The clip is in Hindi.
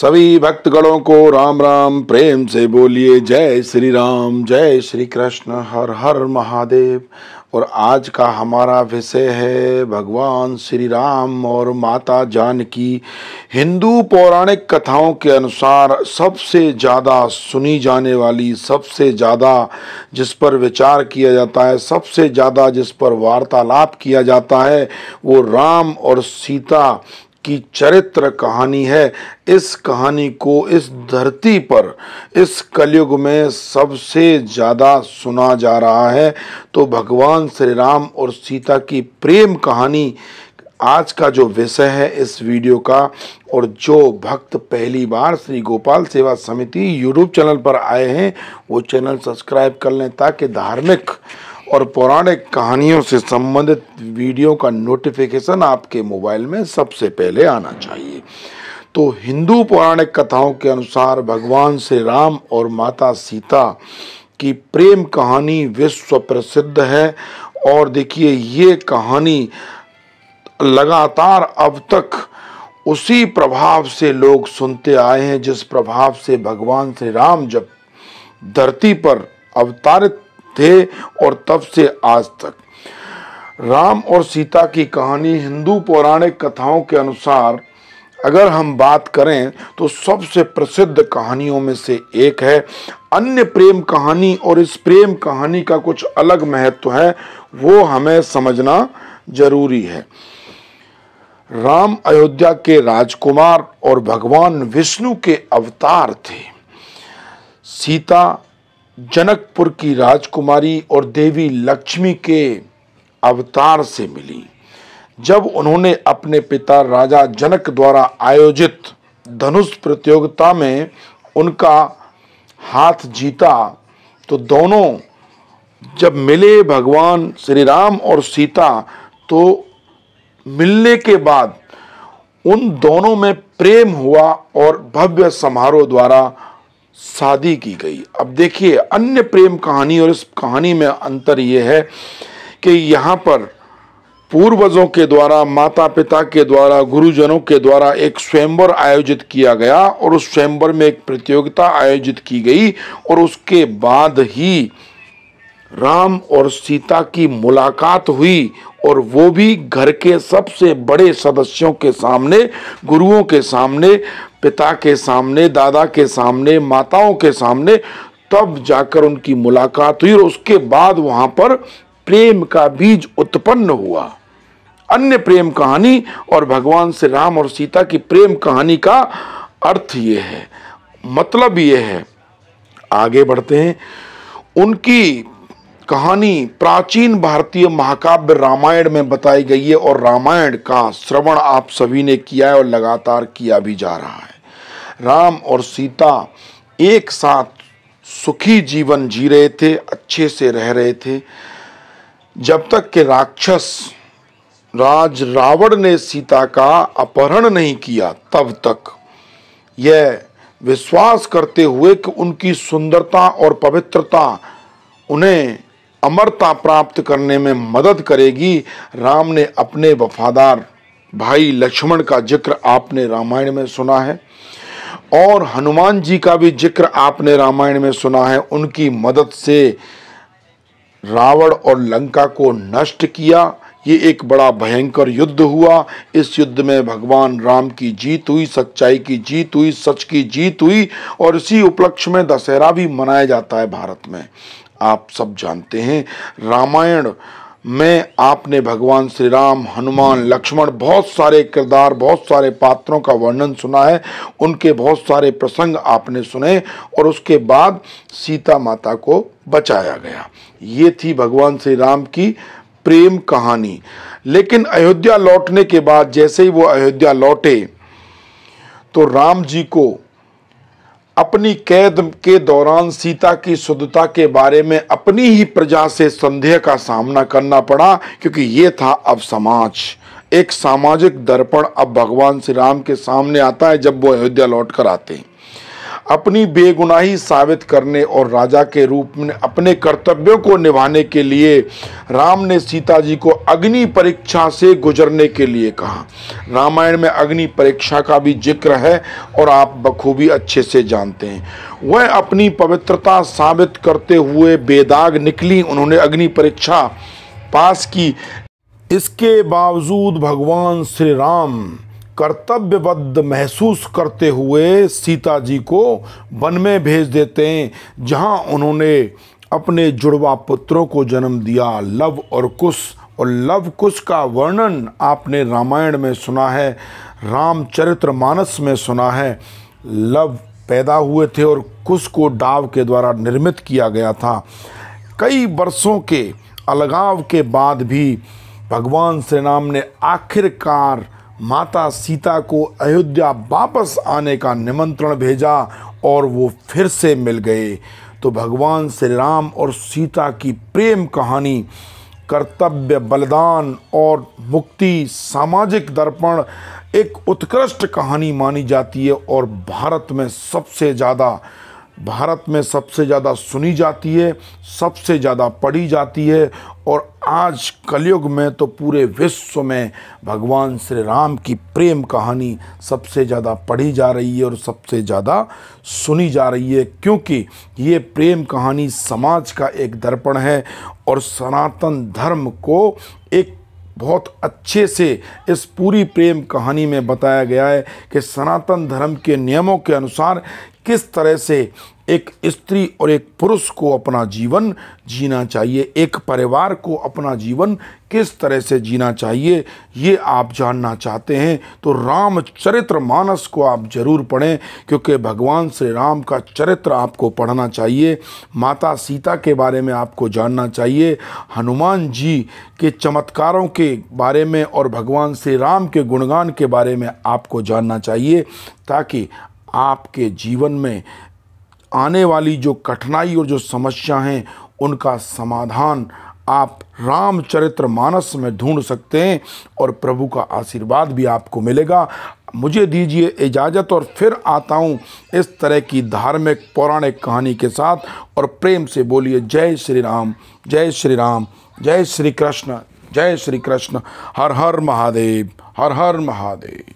सभी भक्तगणों को राम राम प्रेम से बोलिए जय श्री राम जय श्री कृष्ण हर हर महादेव और आज का हमारा विषय है भगवान श्री राम और माता जानकी हिंदू पौराणिक कथाओं के अनुसार सबसे ज़्यादा सुनी जाने वाली सबसे ज़्यादा जिस पर विचार किया जाता है सबसे ज़्यादा जिस पर वार्तालाप किया जाता है वो राम और सीता की चरित्र कहानी है इस कहानी को इस धरती पर इस कलयुग में सबसे ज़्यादा सुना जा रहा है तो भगवान श्री राम और सीता की प्रेम कहानी आज का जो विषय है इस वीडियो का और जो भक्त पहली बार श्री गोपाल सेवा समिति यूट्यूब चैनल पर आए हैं वो चैनल सब्सक्राइब कर लें ताकि धार्मिक और पौराणिक कहानियों से संबंधित वीडियो का नोटिफिकेशन आपके मोबाइल में सबसे पहले आना चाहिए तो हिंदू पौराणिक कथाओं के अनुसार भगवान श्री राम और माता सीता की प्रेम कहानी विश्व प्रसिद्ध है और देखिए ये कहानी लगातार अब तक उसी प्रभाव से लोग सुनते आए हैं जिस प्रभाव से भगवान श्री राम जब धरती पर अवतारित थे और तब से आज तक राम और सीता की कहानी हिंदू पौराणिक कथाओं के अनुसार अगर हम बात करें तो सबसे प्रसिद्ध कहानियों में से एक है अन्य प्रेम कहानी और इस प्रेम कहानी का कुछ अलग महत्व है वो हमें समझना जरूरी है राम अयोध्या के राजकुमार और भगवान विष्णु के अवतार थे सीता जनकपुर की राजकुमारी और देवी लक्ष्मी के अवतार से मिली जब उन्होंने अपने पिता राजा जनक द्वारा आयोजित धनुष प्रतियोगिता में उनका हाथ जीता तो दोनों जब मिले भगवान श्री राम और सीता तो मिलने के बाद उन दोनों में प्रेम हुआ और भव्य समारोह द्वारा शादी की गई अब देखिए अन्य प्रेम कहानी और इस कहानी में अंतर यह है कि यहाँ पर पूर्वजों के द्वारा माता पिता के द्वारा गुरुजनों के द्वारा एक स्वयंवर आयोजित किया गया और उस स्वयंवर में एक प्रतियोगिता आयोजित की गई और उसके बाद ही राम और सीता की मुलाकात हुई और वो भी घर के सबसे बड़े सदस्यों के सामने गुरुओं के सामने पिता के सामने दादा के सामने माताओं के सामने तब जाकर उनकी मुलाकात हुई और उसके बाद वहाँ पर प्रेम का बीज उत्पन्न हुआ अन्य प्रेम कहानी और भगवान श्री राम और सीता की प्रेम कहानी का अर्थ ये है मतलब ये है आगे बढ़ते हैं उनकी कहानी प्राचीन भारतीय महाकाव्य रामायण में बताई गई है और रामायण का श्रवण आप सभी ने किया है और लगातार किया भी जा रहा है राम और सीता एक साथ सुखी जीवन जी रहे थे अच्छे से रह रहे थे जब तक के राक्षस राज रावण ने सीता का अपहरण नहीं किया तब तक यह विश्वास करते हुए कि उनकी सुंदरता और पवित्रता उन्हें अमरता प्राप्त करने में मदद करेगी राम ने अपने वफादार भाई लक्ष्मण का जिक्र आपने रामायण में सुना है और हनुमान जी का भी जिक्र आपने रामायण में सुना है उनकी मदद से रावण और लंका को नष्ट किया ये एक बड़ा भयंकर युद्ध हुआ इस युद्ध में भगवान राम की जीत हुई सच्चाई की जीत हुई सच की जीत हुई और इसी उपलक्ष्य में दशहरा भी मनाया जाता है भारत में आप सब जानते हैं रामायण में आपने भगवान श्री राम हनुमान लक्ष्मण बहुत सारे किरदार बहुत सारे पात्रों का वर्णन सुना है उनके बहुत सारे प्रसंग आपने सुने और उसके बाद सीता माता को बचाया गया ये थी भगवान श्री राम की प्रेम कहानी लेकिन अयोध्या लौटने के बाद जैसे ही वो अयोध्या लौटे तो राम जी को अपनी कैद के दौरान सीता की शुद्धता के बारे में अपनी ही प्रजा से संदेह का सामना करना पड़ा क्योंकि ये था अब समाज एक सामाजिक दर्पण अब भगवान श्री राम के सामने आता है जब वो अयोध्या लौट कर आते हैं अपनी बेगुनाही साबित करने और राजा के रूप में अपने कर्तव्यों को निभाने के लिए राम ने सीता जी को अग्नि परीक्षा से गुजरने के लिए कहा रामायण में अग्नि परीक्षा का भी जिक्र है और आप बखूबी अच्छे से जानते हैं वह अपनी पवित्रता साबित करते हुए बेदाग निकली उन्होंने अग्नि परीक्षा पास की इसके बावजूद भगवान श्री राम कर्तव्यबद्ध महसूस करते हुए सीता जी को वन में भेज देते हैं जहाँ उन्होंने अपने जुड़वा पुत्रों को जन्म दिया लव और कुश और लव कुश का वर्णन आपने रामायण में सुना है रामचरित्र मानस में सुना है लव पैदा हुए थे और कुश को डाव के द्वारा निर्मित किया गया था कई वर्षों के अलगाव के बाद भी भगवान श्री राम ने आखिरकार माता सीता को अयोध्या वापस आने का निमंत्रण भेजा और वो फिर से मिल गए तो भगवान श्री राम और सीता की प्रेम कहानी कर्तव्य बलिदान और मुक्ति सामाजिक दर्पण एक उत्कृष्ट कहानी मानी जाती है और भारत में सबसे ज़्यादा भारत में सबसे ज़्यादा सुनी जाती है सबसे ज़्यादा पढ़ी जाती है और आज कलयुग में तो पूरे विश्व में भगवान श्री राम की प्रेम कहानी सबसे ज़्यादा पढ़ी जा रही है और सबसे ज़्यादा सुनी जा रही है क्योंकि ये प्रेम कहानी समाज का एक दर्पण है और सनातन धर्म को एक बहुत अच्छे से इस पूरी प्रेम कहानी में बताया गया है कि सनातन धर्म के नियमों के अनुसार किस तरह से एक स्त्री और एक पुरुष को अपना जीवन जीना चाहिए एक परिवार को अपना जीवन किस तरह से जीना चाहिए ये आप जानना चाहते हैं तो रामचरित्र मानस को आप जरूर पढ़ें क्योंकि भगवान श्री राम का चरित्र आपको पढ़ना चाहिए माता सीता के बारे में आपको जानना चाहिए हनुमान जी के चमत्कारों के बारे में और भगवान श्री राम के गुणगान के बारे में आपको जानना चाहिए ताकि आपके जीवन में आने वाली जो कठिनाई और जो समस्या हैं उनका समाधान आप रामचरित्र मानस में ढूंढ सकते हैं और प्रभु का आशीर्वाद भी आपको मिलेगा मुझे दीजिए इजाज़त और फिर आता हूँ इस तरह की धार्मिक पौराणिक कहानी के साथ और प्रेम से बोलिए जय श्री राम जय श्री राम जय श्री कृष्ण जय श्री कृष्ण हर हर महादेव हर हर महादेव